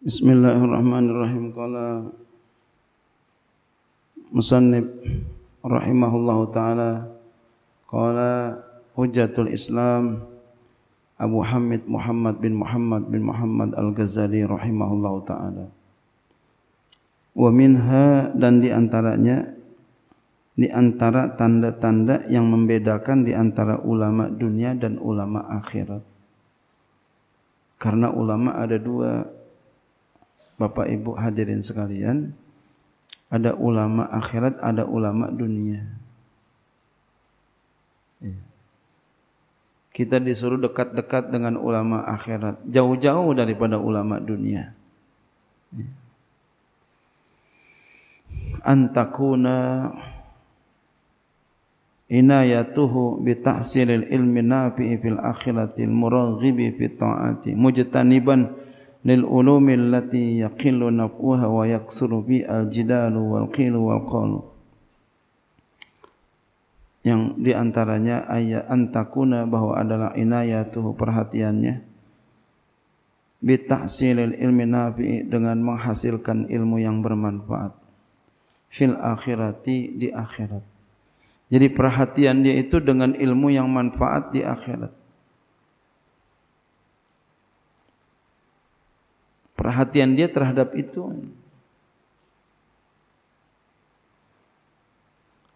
Bismillahirrahmanirrahim. Kala musannif rahimahullahu taala kala hujatul Islam Abu Hamid Muhammad bin Muhammad bin Muhammad Al-Ghazali rahimahullahu taala. Wa minha dan di antaranya di tanda-tanda yang membedakan diantara ulama dunia dan ulama akhirat. Karena ulama ada dua, Bapak Ibu hadirin sekalian, ada ulama akhirat, ada ulama dunia. Iya. Kita disuruh dekat-dekat dengan ulama akhirat, jauh-jauh daripada ulama dunia. Iya. Antakuna inayatuhu bi tahsilil ilmi nafi'i fil akhiratil al muraghibi fi ta'ati mujtaniban lil ulumi allati yaqillu naf'uha wa yaksuru bi al yang diantaranya ayat antakuna bahwa adalah inayatuh perhatiannya bitahsilil ilmi nafi dengan menghasilkan ilmu yang bermanfaat fil akhirati di akhirat jadi perhatian dia itu dengan ilmu yang manfaat di akhirat perhatian dia terhadap itu.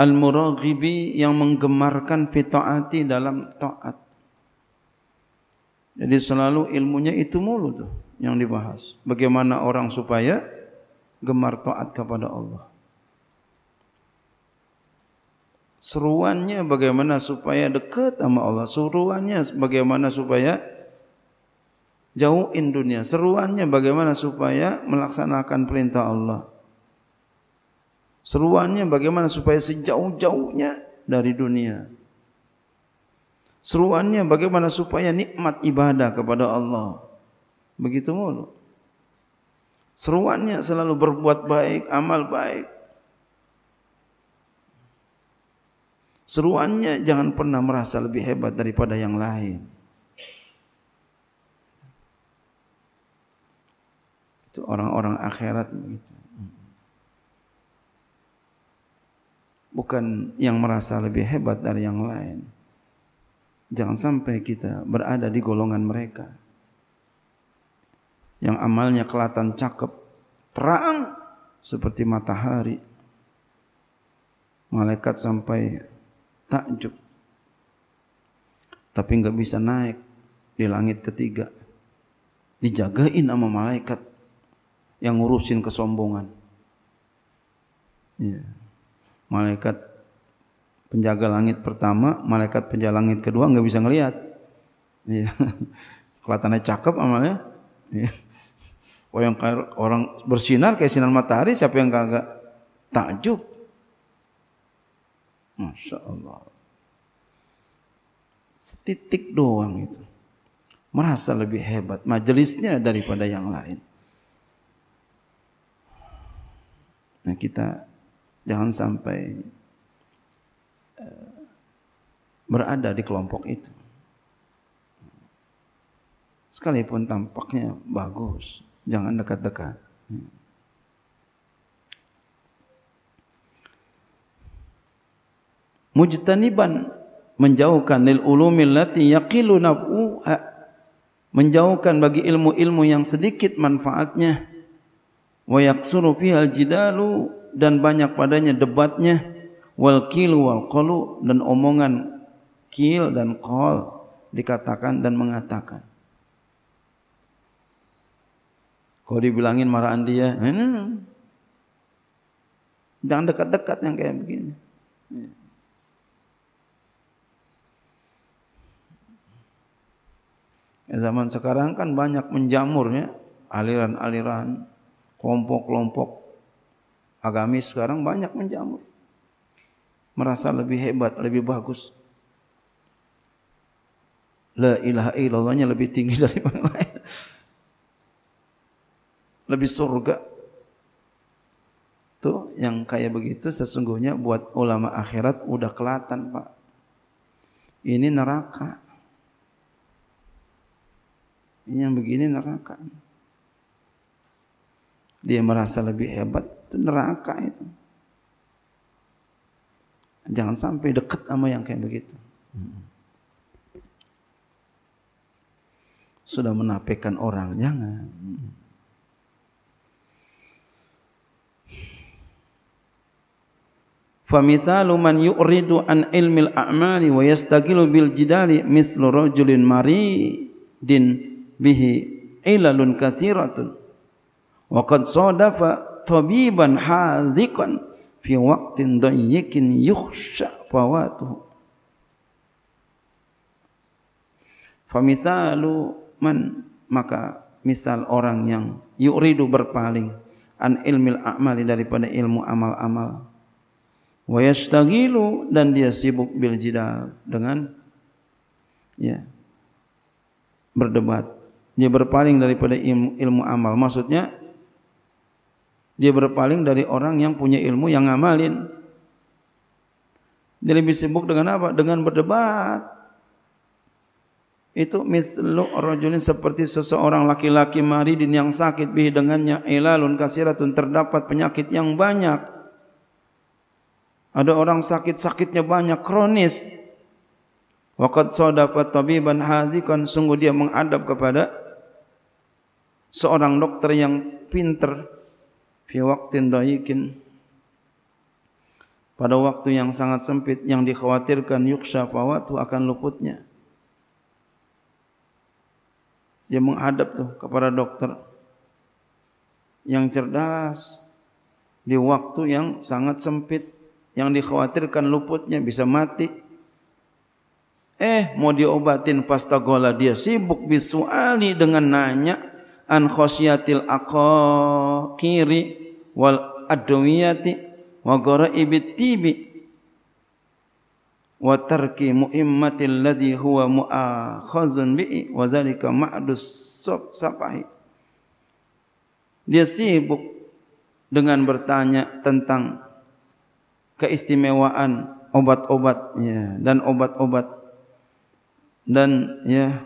Al-muraghibi yang menggemarkan fitaati dalam taat. Jadi selalu ilmunya itu mulu tuh yang dibahas. Bagaimana orang supaya gemar taat kepada Allah. Seruannya bagaimana supaya dekat sama Allah. Seruannya bagaimana supaya jauhin dunia. Seruannya bagaimana supaya melaksanakan perintah Allah. Seruannya bagaimana supaya sejauh-jauhnya dari dunia. Seruannya bagaimana supaya nikmat ibadah kepada Allah. Begitu mulu. Seruannya selalu berbuat baik, amal baik. Seruannya jangan pernah merasa lebih hebat daripada yang lain. itu orang-orang akhirat gitu. Bukan yang merasa lebih hebat dari yang lain. Jangan sampai kita berada di golongan mereka. Yang amalnya kelihatan cakep, terang seperti matahari. Malaikat sampai takjub. Tapi nggak bisa naik di langit ketiga. Dijagain sama malaikat yang ngurusin kesombongan. Ya. Malaikat penjaga langit pertama, malaikat penjaga langit kedua nggak bisa ngelihat. Ya. Kelihatannya cakep amalnya. Ya. Orang, oh, orang bersinar kayak sinar matahari, siapa yang kagak takjub? Masya Allah. Setitik doang itu. Merasa lebih hebat majelisnya daripada yang lain. Nah kita jangan sampai eh, berada di kelompok itu. Sekalipun tampaknya bagus, jangan dekat-dekat. Mujtaniban menjauhkan lil ulumil lati yaqilu nafu menjauhkan bagi ilmu-ilmu yang sedikit manfaatnya wa yaksuru fihal jidalu dan banyak padanya debatnya wal kilu wal qalu dan omongan kil dan qol dikatakan dan mengatakan kalau dibilangin marahan dia nah, nah. jangan dekat-dekat yang kayak begini Zaman sekarang kan banyak menjamurnya aliran-aliran kelompok-kelompok agamis sekarang banyak menjamur. Merasa lebih hebat, lebih bagus. La ilaha illallahnya lebih tinggi dari yang lain. Lebih surga. Tuh yang kayak begitu sesungguhnya buat ulama akhirat udah kelatan Pak. Ini neraka. Ini yang begini neraka. Neraka dia merasa lebih hebat itu neraka itu jangan sampai dekat sama yang kayak begitu sudah menapekan orang jangan Famisalu man yu'ridu an ilmil a'mali wa yastagilu bil jidali mislu rajulin bihi ilalun kasiratun وقد tabiban طبيبا fi في وقت ضيق يخشى فواته فمثال من maka misal orang yang yuridu berpaling an ilmil amali daripada ilmu amal-amal wayastagilu dan dia sibuk bil jidal dengan ya berdebat dia berpaling daripada ilmu, ilmu amal maksudnya dia berpaling dari orang yang punya ilmu yang ngamalin. Dia lebih sibuk dengan apa? Dengan berdebat. Itu mislu rajulin seperti seseorang laki-laki maridin yang sakit bih dengannya ilalun kasiratun terdapat penyakit yang banyak. Ada orang sakit-sakitnya banyak kronis. Waqad sadafa tabiban hadzikan sungguh dia mengadap kepada seorang dokter yang pinter fi waqtin dayikin pada waktu yang sangat sempit yang dikhawatirkan yuksha fawatu akan luputnya dia menghadap tuh kepada dokter yang cerdas di waktu yang sangat sempit yang dikhawatirkan luputnya bisa mati eh mau diobatin pastagola dia sibuk bisuali dengan nanya an khosiyatil aqaqiri wal adwiyati wa gharaibit tibi wa tarki muimmatil ladzi huwa muakhazun bi wa zalika ma'dus sab sapahi dia sibuk dengan bertanya tentang keistimewaan obat-obat dan obat-obat dan ya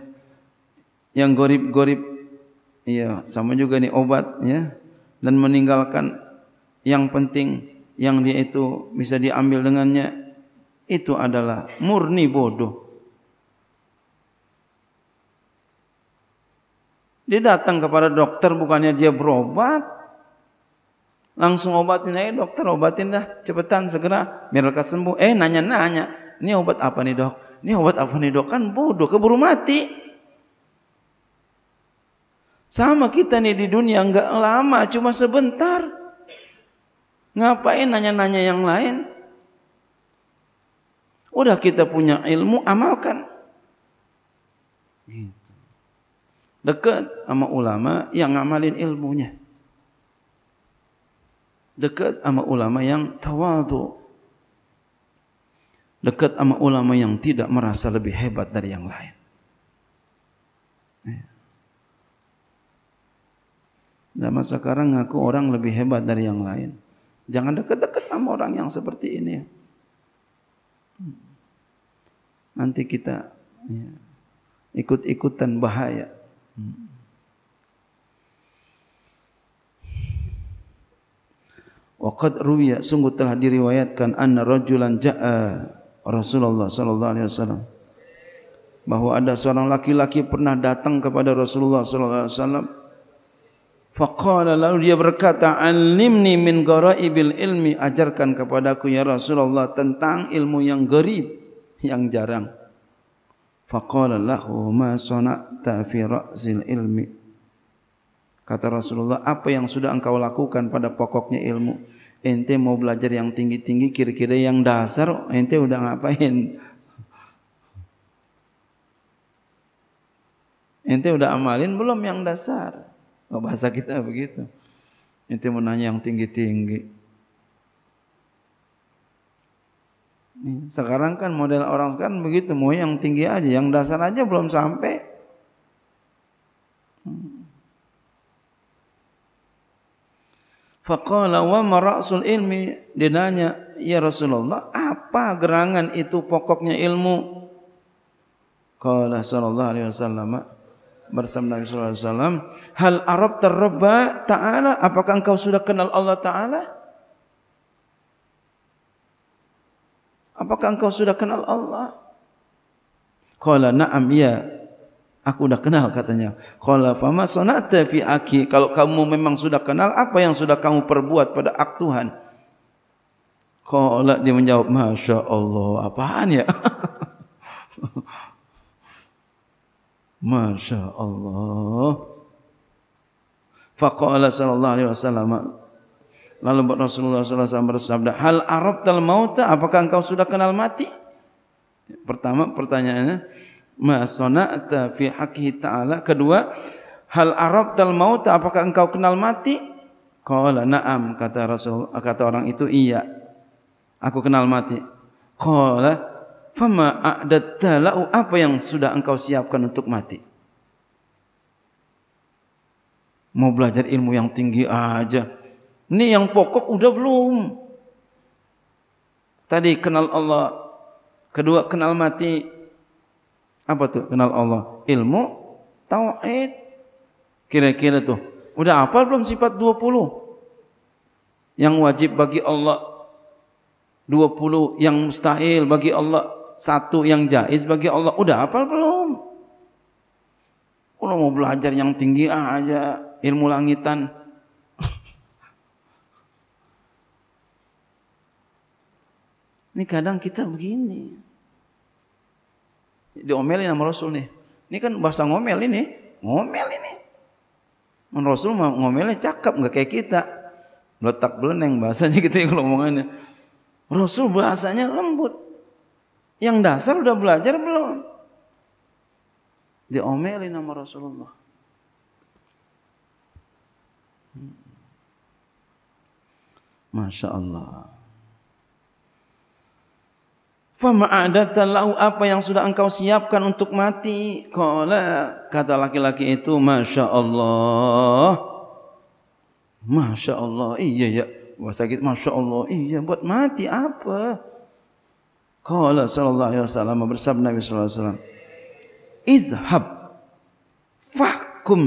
yang gorib-gorib Iya, sama juga nih obat ya. Dan meninggalkan yang penting yang dia itu bisa diambil dengannya itu adalah murni bodoh. Dia datang kepada dokter bukannya dia berobat. Langsung obatin aja dokter, obatin dah cepetan segera biar sembuh. Eh nanya-nanya, ini obat apa nih dok? Ini obat apa nih dok? Kan bodoh, keburu mati. Sama kita nih di dunia nggak lama, cuma sebentar. Ngapain nanya-nanya yang lain? Udah kita punya ilmu, amalkan. Gitu. Dekat sama ulama yang ngamalin ilmunya. Dekat sama ulama yang tawadu. Dekat sama ulama yang tidak merasa lebih hebat dari yang lain. Ya. Zaman sekarang ngaku orang lebih hebat dari yang lain. Jangan dekat-dekat sama orang yang seperti ini. Nanti kita ya, ikut-ikutan bahaya. Waqad ruwiya sungguh telah diriwayatkan anna rajulan ja'a Rasulullah sallallahu alaihi wasallam bahwa ada seorang laki-laki pernah datang kepada Rasulullah sallallahu alaihi wasallam Faqala lalu dia berkata, "Alimni min ibil ilmi, ajarkan kepadaku ya Rasulullah tentang ilmu yang gerib yang jarang." Faqala lahu, "Ma sana'ta fi ra'sil ilmi?" Kata Rasulullah, "Apa yang sudah engkau lakukan pada pokoknya ilmu? Ente mau belajar yang tinggi-tinggi, kira-kira yang dasar ente sudah ngapain?" Ente sudah amalin belum yang dasar? Kalau bahasa kita begitu. Itu menanya yang tinggi-tinggi. Sekarang kan model orang kan begitu, mau yang tinggi aja, yang dasar aja belum sampai. Faqala wa marasul ilmi dinanya, "Ya Rasulullah, apa gerangan itu pokoknya ilmu?" Qala sallallahu alaihi wasallam, bersama Nabi sallallahu alaihi wasallam, "Hal Arab tarabba ta'ala? Apakah engkau sudah kenal Allah taala?" Apakah engkau sudah kenal Allah? Qala na'am ya. Aku sudah kenal katanya. Qala fama sanata fi aki? Kalau kamu memang sudah kenal apa yang sudah kamu perbuat pada ak Tuhan? Qala dia menjawab, "Masya Allah, apaan ya?" Masya Allah. Faqala sallallahu alaihi wasallam. Lalu Rasulullah sallallahu alaihi wasallam bersabda, "Hal Arab tal mauta? Apakah engkau sudah kenal mati?" Pertama pertanyaannya, "Ma sana'ta fi haqqihi ta'ala?" Kedua, "Hal Arab tal mauta? Apakah engkau kenal mati?" Qala na'am kata Rasul kata orang itu, "Iya. Aku kenal mati." Qala Fama a'dadta la'u apa yang sudah engkau siapkan untuk mati? Mau belajar ilmu yang tinggi aja. Ini yang pokok udah belum. Tadi kenal Allah. Kedua kenal mati. Apa tuh kenal Allah? Ilmu tauhid. Kira-kira tuh. Udah apa belum sifat 20? Yang wajib bagi Allah 20 yang mustahil bagi Allah satu yang jais bagi Allah. Udah apa belum? Kalau mau belajar yang tinggi ah, aja ilmu langitan. Ini kadang kita begini. Diomelin sama Rasul nih. Ini kan bahasa ngomel ini, ngomel ini. Men Rasul ngomelnya cakep Gak kayak kita. Letak beleneng bahasanya gitu ya ngomongannya. Rasul bahasanya lembut. Yang dasar udah belajar belum? Diomelin nama Rasulullah. Masya Allah. Fama'adata lau apa yang sudah engkau siapkan untuk mati. Kala kata laki-laki itu, Masya Allah. Masya Allah, iya ya. Masya Allah, iya. Buat mati apa? Qala sallallahu alaihi wasallam bersabda Nabi sallallahu alaihi wasallam Izhab fahkum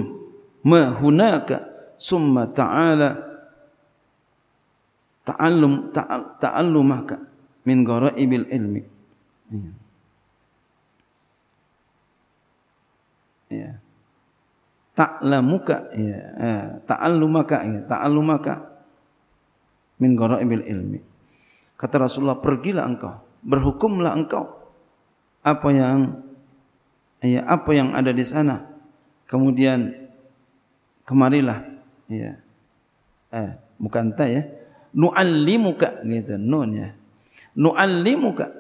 ma hunaka summa ta'ala ta'allum ta'allumaka ta min ghara'ibil ilmi. Ya. ya. Ta'lamuka ya, eh, ta'allumaka ya, ta'allumaka min ghara'ibil ilmi. Kata Rasulullah, pergilah engkau berhukumlah engkau apa yang ya, apa yang ada di sana kemudian kemarilah ya eh bukan ta ya nu'allimuka gitu nun ya nu'allimuka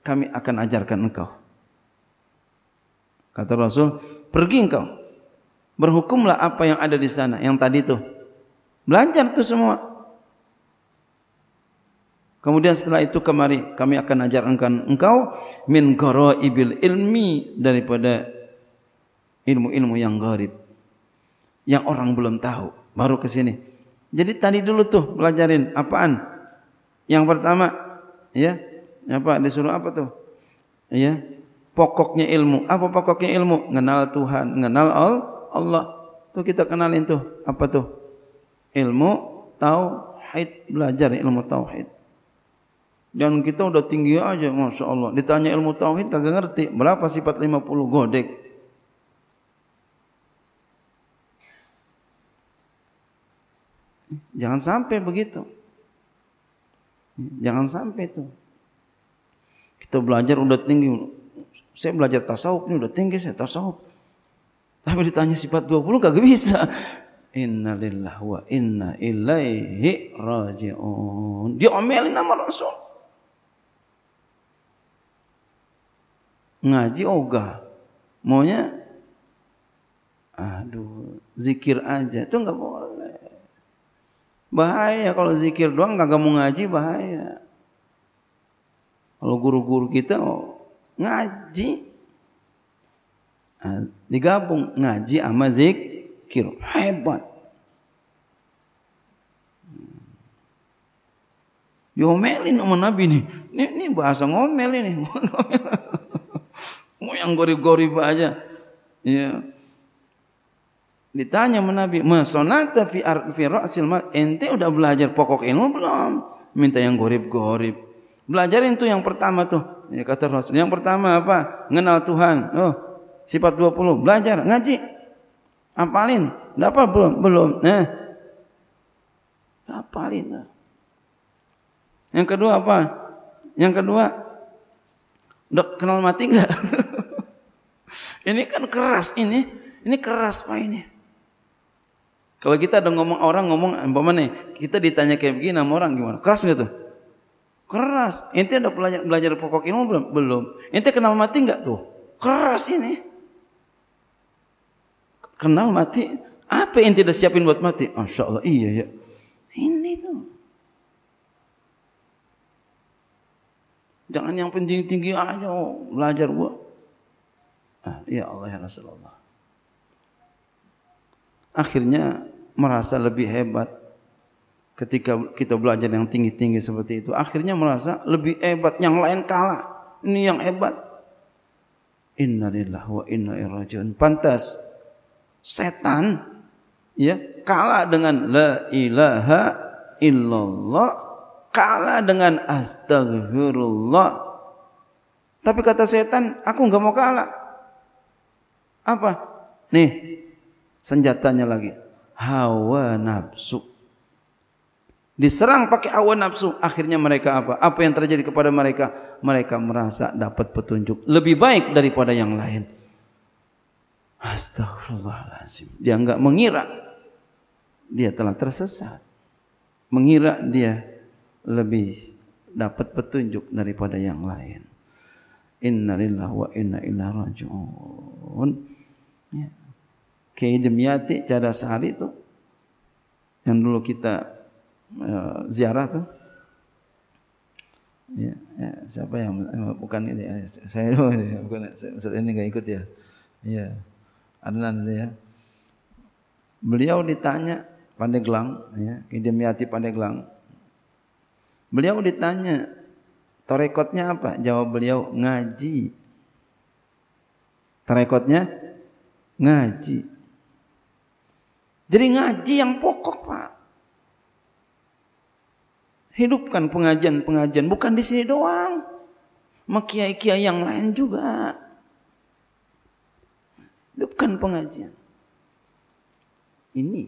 kami akan ajarkan engkau kata rasul pergi engkau berhukumlah apa yang ada di sana yang tadi itu belajar itu semua Kemudian setelah itu kemari kami akan ajarkan engkau min gharaibil ilmi daripada ilmu-ilmu yang gharib yang orang belum tahu baru kesini. Jadi tadi dulu tuh belajarin apaan? Yang pertama ya, apa disuruh apa tuh? Ya. Pokoknya ilmu. Apa pokoknya ilmu? Kenal Tuhan, kenal Allah. tu kita kenalin tu apa tu? Ilmu tauhid, belajar ilmu tauhid. Dan kita udah tinggi aja, Masya Allah. Ditanya ilmu Tauhid, kagak ngerti. Berapa sifat 50 godek? Jangan sampai begitu. Jangan sampai itu. Kita belajar udah tinggi. Saya belajar tasawuf ini udah tinggi saya tasawuf. Tapi ditanya sifat 20 kagak bisa. Innalillahi wa inna ilaihi raji'un. Diomelin nama Rasul. ngaji ogah. Maunya aduh, zikir aja. Itu nggak boleh. Bahaya kalau zikir doang kagak mau ngaji bahaya. Kalau guru-guru kita oh, ngaji ah, digabung ngaji sama zikir hebat. Diomelin sama Nabi nih. Ini, ini bahasa ngomel ini. Mau yang gorib-gorib aja. Ya. Ditanya sama Nabi, "Masonata fi fi ra'sil mal, ente udah belajar pokok ilmu belum? Minta yang gorib-gorib." Belajarin tuh yang pertama tuh. Ya kata Rasul, yang pertama apa? Mengenal Tuhan. Oh, sifat 20. Belajar, ngaji. Apalin. Dapat belum? Belum. Nah. Eh. Apalin. Yang kedua apa? Yang kedua, dok kenal mati enggak? Ini kan keras ini, ini keras Pak ini. Kalau kita ada ngomong orang ngomong umpama nih, kita ditanya kayak begini sama orang gimana? Keras nggak tuh? Keras. Ente ada belajar, belajar pokok ilmu belum? Belum. Ente kenal mati nggak tuh? Keras ini. Kenal mati? Apa inti udah siapin buat mati? Masya Allah, iya ya. Ini tuh. Jangan yang penting tinggi aja belajar gua. Ah, ya Allah ya Rasulullah. Akhirnya merasa lebih hebat ketika kita belajar yang tinggi-tinggi seperti itu. Akhirnya merasa lebih hebat, yang lain kalah. Ini yang hebat. Innalillahi wa inna ilaihi Pantas setan ya kalah dengan la ilaha illallah, kalah dengan astagfirullah. Tapi kata setan, aku nggak mau kalah. Apa? Nih, senjatanya lagi. Hawa nafsu. Diserang pakai hawa nafsu. Akhirnya mereka apa? Apa yang terjadi kepada mereka? Mereka merasa dapat petunjuk. Lebih baik daripada yang lain. Astagfirullahaladzim. Dia enggak mengira. Dia telah tersesat. Mengira dia lebih dapat petunjuk daripada yang lain. Inna lillahi wa inna ilaihi raji'un. Ya. Kiai Demyati Cadasari itu yang dulu kita uh, ziarah tuh. Ya, ya, siapa yang bukan ini ya, saya bukan saya, ini enggak ikut ya. Iya. Adnan ya. Beliau ditanya Pandeglang ya, Kiai pada Pandeglang. Beliau ditanya torekotnya apa? Jawab beliau ngaji. Torekotnya ngaji. Jadi ngaji yang pokok, Pak. Hidupkan pengajian-pengajian, bukan di sini doang. Makiai-kiai yang lain juga. Hidupkan pengajian. Ini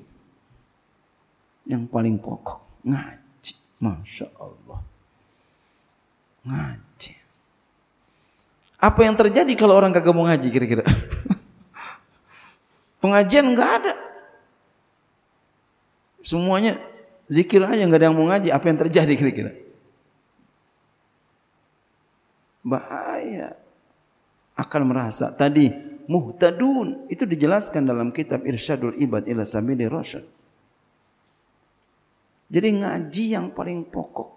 yang paling pokok, ngaji. Masya Allah. Ngaji. Apa yang terjadi kalau orang kagak mau ngaji kira-kira? Pengajian nggak ada. Semuanya zikir aja nggak ada yang mau ngaji. Apa yang terjadi kira-kira? Bahaya. Akan merasa tadi muhtadun itu dijelaskan dalam kitab Irsyadul Ibad ila Sabili Rasyad. Jadi ngaji yang paling pokok.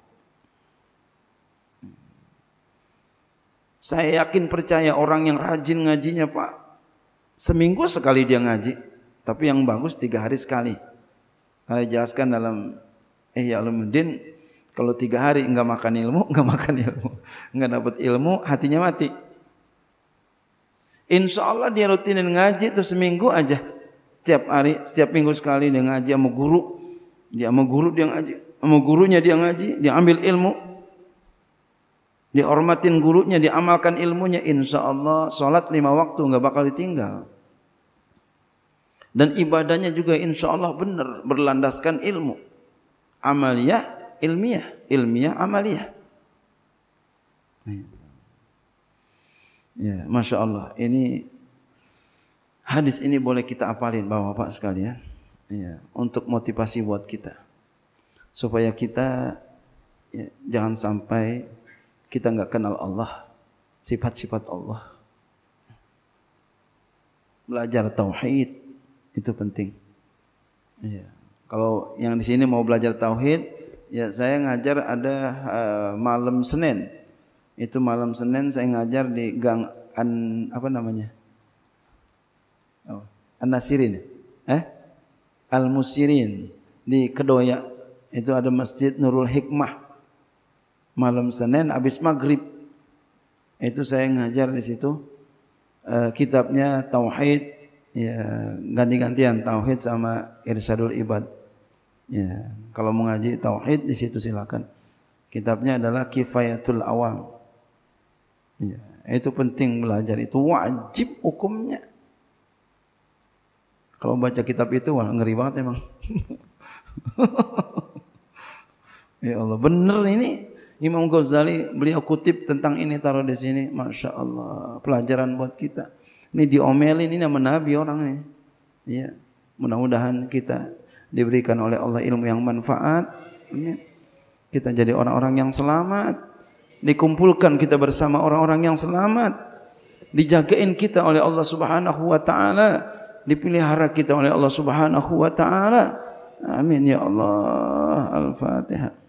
Saya yakin percaya orang yang rajin ngajinya Pak Seminggu sekali dia ngaji, tapi yang bagus tiga hari sekali. Saya jelaskan dalam eh ya Alumuddin, kalau tiga hari enggak makan ilmu, enggak makan ilmu, enggak dapat ilmu, hatinya mati. Insya Allah dia rutinin ngaji tuh seminggu aja. Setiap hari, setiap minggu sekali dia ngaji sama guru. Dia sama guru dia ngaji. Sama gurunya dia ngaji, dia ambil ilmu dihormatin gurunya, diamalkan ilmunya, insya Allah sholat lima waktu nggak bakal ditinggal. Dan ibadahnya juga insya Allah benar berlandaskan ilmu, amaliyah, ilmiah, ilmiah, amaliyah. Ya, masya Allah. Ini hadis ini boleh kita apalin, bapak-bapak sekalian. Ya, untuk motivasi buat kita supaya kita ya, jangan sampai kita nggak kenal Allah, sifat-sifat Allah. Belajar tauhid itu penting. Ya. Kalau yang di sini mau belajar tauhid, ya saya ngajar ada uh, malam Senin. Itu malam Senin saya ngajar di Gang An apa namanya? Oh, An Nasirin. Eh? Al Musirin di Kedoya. Itu ada Masjid Nurul Hikmah malam Senin habis maghrib. Itu saya ngajar di situ e, kitabnya Tauhid ya ganti-gantian Tauhid sama Irsadul Ibad. Ya, kalau mau ngaji Tauhid di situ silakan. Kitabnya adalah Kifayatul Awam. Ya, itu penting belajar itu wajib hukumnya. Kalau baca kitab itu wah ngeri banget emang. ya Allah, bener ini Imam Ghazali beliau kutip tentang ini taruh di sini. Masya Allah pelajaran buat kita. Ini diomelin ini nama Nabi orang ni. Ya. Mudah-mudahan kita diberikan oleh Allah ilmu yang manfaat. Amin. Kita jadi orang-orang yang selamat. Dikumpulkan kita bersama orang-orang yang selamat. Dijagain kita oleh Allah subhanahu wa ta'ala. Dipelihara kita oleh Allah subhanahu wa ta'ala. Amin ya Allah. Al-Fatihah.